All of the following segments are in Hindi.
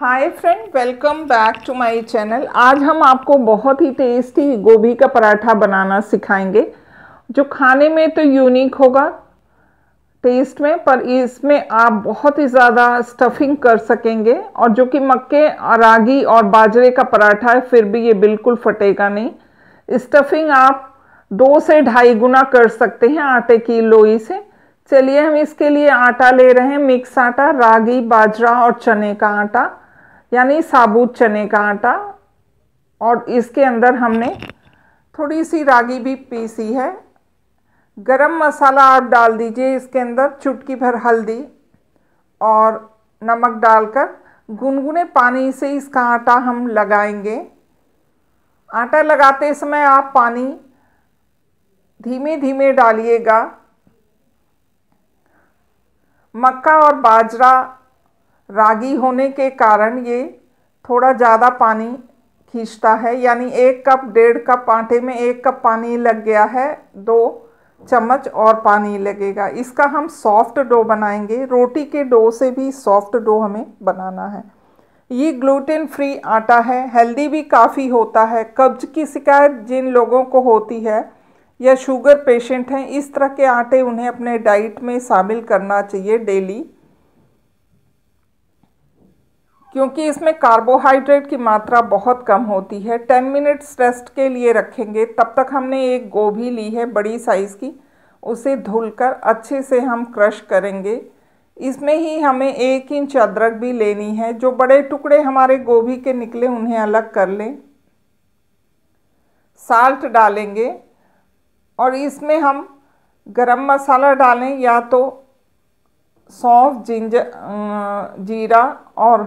hi friend welcome back to my channel आज हम आपको बहुत ही टेस्टी गोभी का पराठा बनाना सिखाएंगे जो खाने में तो यूनिक होगा टेस्ट में पर इसमें आप बहुत ही ज़्यादा स्टफिंग कर सकेंगे और जो कि मक्के रागी और बाजरे का पराठा है फिर भी ये बिल्कुल फटेगा नहीं स्टफिंग आप दो से ढाई गुना कर सकते हैं आटे की लोई से चलिए हम इसके लिए आटा ले रहे हैं मिक्स आटा रागी बाजरा और चने का आटा यानी साबुत चने का आटा और इसके अंदर हमने थोड़ी सी रागी भी पीसी है गरम मसाला आप डाल दीजिए इसके अंदर चुटकी भर हल्दी और नमक डालकर गुनगुने पानी से इसका आटा हम लगाएंगे आटा लगाते समय आप पानी धीमे धीमे डालिएगा मक्का और बाजरा रागी होने के कारण ये थोड़ा ज़्यादा पानी खींचता है यानी एक कप डेढ़ कप आटे में एक कप पानी लग गया है दो चम्मच और पानी लगेगा इसका हम सॉफ्ट डो बनाएंगे रोटी के डो से भी सॉफ्ट डो हमें बनाना है ये ग्लूटेन फ्री आटा है हेल्दी भी काफ़ी होता है कब्ज की शिकायत जिन लोगों को होती है या शुगर पेशेंट हैं इस तरह के आटे उन्हें अपने डाइट में शामिल करना चाहिए डेली क्योंकि इसमें कार्बोहाइड्रेट की मात्रा बहुत कम होती है टेन मिनट्स रेस्ट के लिए रखेंगे तब तक हमने एक गोभी ली है बड़ी साइज़ की उसे धुलकर अच्छे से हम क्रश करेंगे इसमें ही हमें एक इंच अदरक भी लेनी है जो बड़े टुकड़े हमारे गोभी के निकले उन्हें अलग कर लें साल्ट डालेंगे और इसमें हम गरम मसाला डालें या तो सौंफ जिंजर अं, जीरा और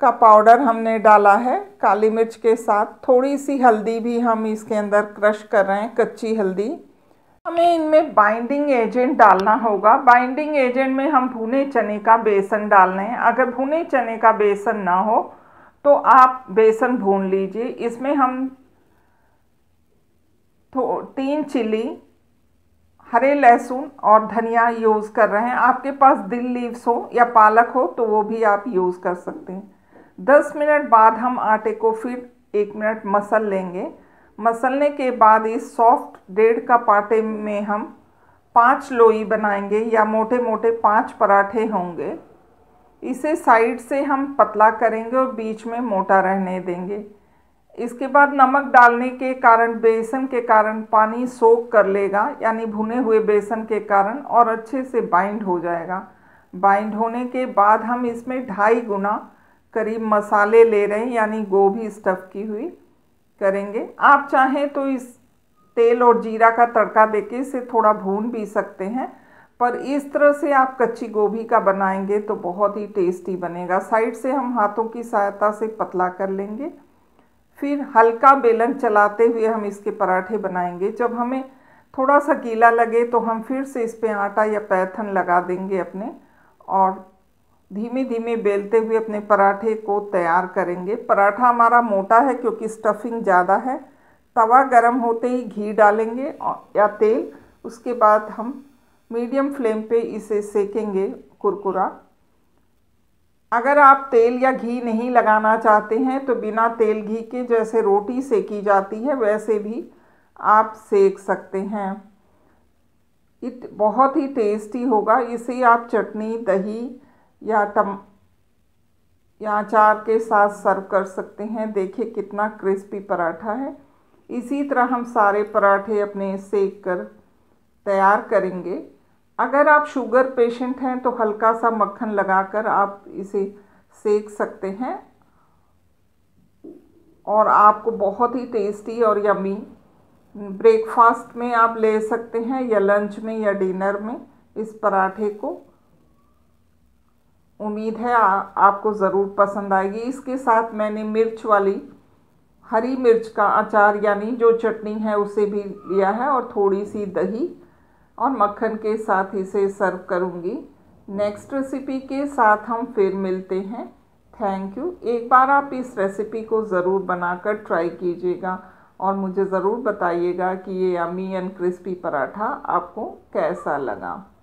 का पाउडर हमने डाला है काली मिर्च के साथ थोड़ी सी हल्दी भी हम इसके अंदर क्रश कर रहे हैं कच्ची हल्दी हमें इनमें बाइंडिंग एजेंट डालना होगा बाइंडिंग एजेंट में हम भुने चने का बेसन डाल रहे हैं अगर भुने चने का बेसन ना हो तो आप बेसन भून लीजिए इसमें हम तीन चिली हरे लहसुन और धनिया यूज़ कर रहे हैं आपके पास दिल लीव्स हो या पालक हो तो वो भी आप यूज़ कर सकते हैं दस मिनट बाद हम आटे को फिर एक मिनट मसल लेंगे मसलने के बाद इस सॉफ्ट डेढ़ कप आटे में हम पांच लोई बनाएंगे या मोटे मोटे पांच पराठे होंगे इसे साइड से हम पतला करेंगे और बीच में मोटा रहने देंगे इसके बाद नमक डालने के कारण बेसन के कारण पानी सोख कर लेगा यानी भुने हुए बेसन के कारण और अच्छे से बाइंड हो जाएगा बाइंड होने के बाद हम इसमें ढाई गुना करीब मसाले ले रहे हैं यानी गोभी स्टफ़ की हुई करेंगे आप चाहें तो इस तेल और जीरा का तड़का देके इसे थोड़ा भून भी सकते हैं पर इस तरह से आप कच्ची गोभी का बनाएंगे तो बहुत ही टेस्टी बनेगा साइड से हम हाथों की सहायता से पतला कर लेंगे फिर हल्का बेलन चलाते हुए हम इसके पराठे बनाएंगे जब हमें थोड़ा सा गीला लगे तो हम फिर से इस पर आटा या पैथन लगा देंगे अपने और धीमे धीमे बेलते हुए अपने पराठे को तैयार करेंगे पराठा हमारा मोटा है क्योंकि स्टफिंग ज़्यादा है तवा गरम होते ही घी डालेंगे या तेल उसके बाद हम मीडियम फ्लेम पे इसे सेकेंगे कुरकुरा अगर आप तेल या घी नहीं लगाना चाहते हैं तो बिना तेल घी के जैसे रोटी सेकी जाती है वैसे भी आप सेक सकते हैं इत बहुत ही टेस्टी होगा इसे आप चटनी दही या टम या अचार के साथ सर्व कर सकते हैं देखिए कितना क्रिस्पी पराठा है इसी तरह हम सारे पराठे अपने सेक कर तैयार करेंगे अगर आप शुगर पेशेंट हैं तो हल्का सा मक्खन लगाकर आप इसे सेक सकते हैं और आपको बहुत ही टेस्टी और यमी ब्रेकफास्ट में आप ले सकते हैं या लंच में या डिनर में इस पराठे को उम्मीद है आ, आपको ज़रूर पसंद आएगी इसके साथ मैंने मिर्च वाली हरी मिर्च का अचार यानी जो चटनी है उसे भी लिया है और थोड़ी सी दही और मक्खन के साथ इसे सर्व करूँगी नेक्स्ट रेसिपी के साथ हम फिर मिलते हैं थैंक यू एक बार आप इस रेसिपी को ज़रूर बनाकर ट्राई कीजिएगा और मुझे ज़रूर बताइएगा कि ये अमी एंड क्रिस्पी पराठा आपको कैसा लगा